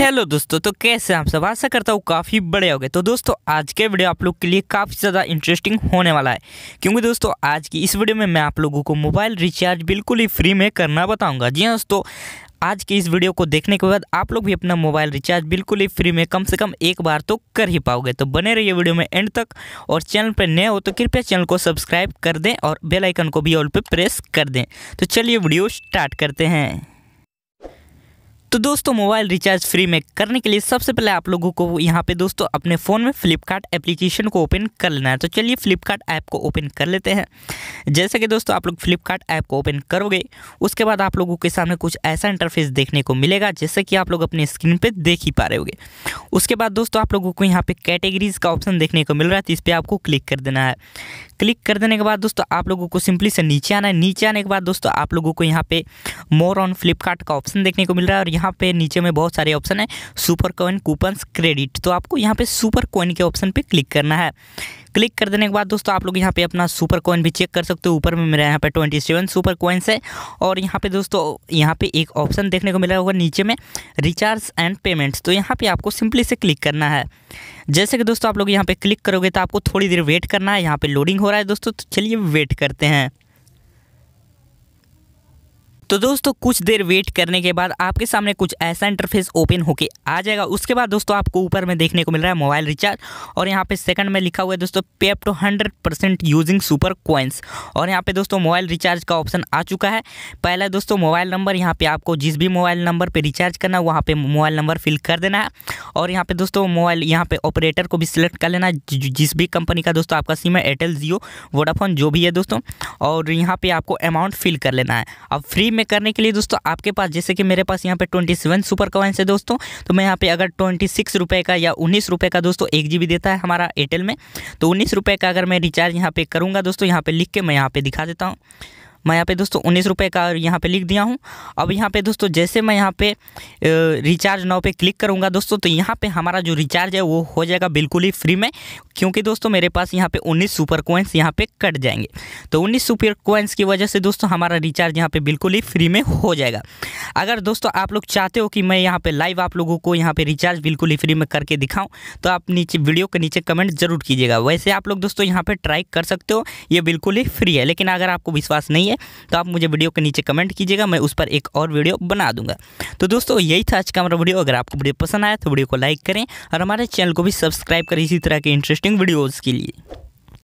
hello दोस्तों तो कैसे आप सब आशा करता हूँ काफ़ी बड़े हो गए तो दोस्तों आज के वीडियो आप लोग के लिए काफ़ी ज़्यादा इंटरेस्टिंग होने वाला है क्योंकि दोस्तों आज की इस वीडियो में मैं आप लोगों को मोबाइल रिचार्ज बिल्कुल ही फ्री में करना बताऊंगा जी हाँ दोस्तों आज की इस वीडियो को देखने के बाद आप लोग भी अपना मोबाइल रिचार्ज बिल्कुल ही फ्री में कम से कम एक बार तो कर ही पाओगे तो बने रहिए वीडियो में एंड तक और चैनल पर नए हो तो कृपया चैनल को सब्सक्राइब कर दें और बेलाइकन को भी ऑल पर प्रेस कर दें तो चलिए वीडियो स्टार्ट करते हैं तो दोस्तों मोबाइल रिचार्ज फ्री में करने के लिए सबसे पहले आप लोगों को यहाँ पे दोस्तों अपने फ़ोन में फ्लिपकार्ट एप्लीकेशन को ओपन कर लेना है तो चलिए फ्लिपकार्ट ऐप को ओपन कर लेते हैं जैसे कि दोस्तों आप लोग फ्लिपकार्ट ऐप को ओपन करोगे उसके बाद आप लोगों के सामने कुछ ऐसा इंटरफेस देखने को मिलेगा जैसे कि आप लोग अपने स्क्रीन पर देख ही पा रहे होगे उसके बाद दोस्तों आप लोगों को यहाँ पर कैटेगरीज का ऑप्शन देखने को मिल रहा है तो इस पर आपको क्लिक कर देना है क्लिक कर देने के बाद दोस्तों आप लोगों को सिंपली से नीचे आना है नीचे आने के बाद दोस्तों आप लोगों को यहाँ पे मोर ऑन फ्लिपकार्ट का ऑप्शन देखने को मिल रहा है और यहाँ पे नीचे में बहुत सारे ऑप्शन है सुपर कॉइन कूपन्स क्रेडिट तो आपको यहाँ पे सुपर कॉइन के ऑप्शन पे क्लिक करना है क्लिक कर देने के बाद दोस्तों आप लोग यहाँ पे अपना सुपर कॉइन भी चेक कर सकते हो ऊपर में मेरा यहाँ पे ट्वेंटी सेवन सुपर कॉइन्स है और यहाँ पे दोस्तों यहाँ पे एक ऑप्शन देखने को मिला होगा नीचे में रिचार्ज एंड पेमेंट्स तो यहाँ पे आपको सिंपली से क्लिक करना है जैसे कि दोस्तों आप लोग यहाँ पे क्लिक करोगे तो आपको थोड़ी देर वेट करना है यहाँ पे लोडिंग हो रहा है दोस्तों तो चलिए वेट करते हैं तो दोस्तों कुछ देर वेट करने के बाद आपके सामने कुछ ऐसा इंटरफेस ओपन होके आ जाएगा उसके बाद दोस्तों आपको ऊपर में देखने को मिल रहा है मोबाइल रिचार्ज और यहाँ पे सेकंड में लिखा हुआ है दोस्तों pay up to hundred percent using super coins और यहाँ पे दोस्तों मोबाइल रिचार्ज का ऑप्शन आ चुका है पहला दोस्तों मोबाइल नंबर यहाँ पर आपको जिस भी मोबाइल नंबर पर रिचार्ज करना है वहाँ पर मोबाइल नंबर फिल कर देना है और यहाँ पे दोस्तों मोबाइल यहाँ पे ऑपरेटर को भी सिलेक्ट कर लेना जिस भी कंपनी का दोस्तों आपका सिम है एयरटेल जियो वोडाफोन जो भी है दोस्तों और यहाँ पे आपको अमाउंट फिल कर लेना है अब फ्री में करने के लिए दोस्तों आपके पास जैसे कि मेरे पास यहाँ पे ट्वेंटी सेवन सुपर कॉइन्स है दोस्तों तो मैं यहाँ पर अगर ट्वेंटी सिक्स रुपये का या उन्नीस रुपये का दोस्तों एक जी बी देता है हमारा एयरटेल में तो उन्नीस रुपये का अगर मैं रिचार्ज यहाँ पर करूँगा दोस्तों यहाँ पर लिख के मैं यहाँ पर दिखा देता हूँ मैं यहाँ पे दोस्तों उन्नीस रुपये का यहाँ पे लिख दिया हूँ अब यहाँ पे दोस्तों जैसे मैं यहाँ पे रिचार्ज नाव पे क्लिक करूँगा दोस्तों तो यहाँ पे हमारा जो रिचार्ज है वो हो जाएगा बिल्कुल ही फ्री में क्योंकि दोस्तों मेरे पास यहाँ पे उन्नीस सुपर कोइंस यहाँ पे कट जाएंगे तो उन्नीस सुपर कोइंस की वजह से दोस्तों हमारा रिचार्ज यहाँ पे बिल्कुल ही फ्री में हो जाएगा अगर दोस्तों आप लोग चाहते हो कि मैं यहाँ पे लाइव आप लोगों को यहाँ पे रिचार्ज बिल्कुल ही फ्री में करके दिखाऊं तो आप नीचे वीडियो के नीचे कमेंट जरूर कीजिएगा वैसे आप लोग दोस्तों यहाँ पर ट्राई कर सकते हो ये बिल्कुल ही फ्री है लेकिन अगर आपको विश्वास नहीं है है तो आप मुझे वीडियो के नीचे कमेंट कीजिएगा मैं उस पर एक और वीडियो बना दूंगा तो दोस्तों यही था आज का हमारा वीडियो अगर आपको वीडियो पसंद आया तो वीडियो को लाइक करें और हमारे चैनल को भी सब्सक्राइब करें इसी तरह के इंटरेस्टिंग वीडियोज़ के लिए